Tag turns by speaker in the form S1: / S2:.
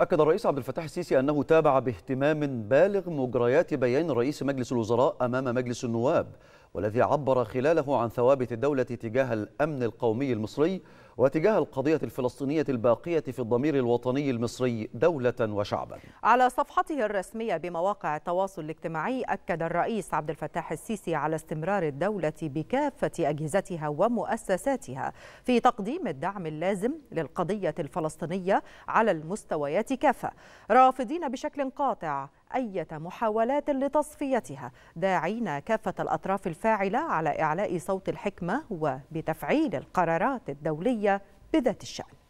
S1: أكد الرئيس عبد الفتاح السيسي أنه تابع باهتمام بالغ مجريات بيان رئيس مجلس الوزراء أمام مجلس النواب والذي عبر خلاله عن ثوابت الدولة تجاه الأمن القومي المصري وتجاه القضية الفلسطينية الباقية في الضمير الوطني المصري دولة وشعبا
S2: على صفحته الرسمية بمواقع التواصل الاجتماعي أكد الرئيس عبد الفتاح السيسي على استمرار الدولة بكافة أجهزتها ومؤسساتها في تقديم الدعم اللازم للقضية الفلسطينية على المستويات كافة رافضين بشكل قاطع أي محاولات لتصفيتها داعين كافة الأطراف الفاعلة على إعلاء صوت الحكمة وبتفعيل القرارات الدولية بذات الشأن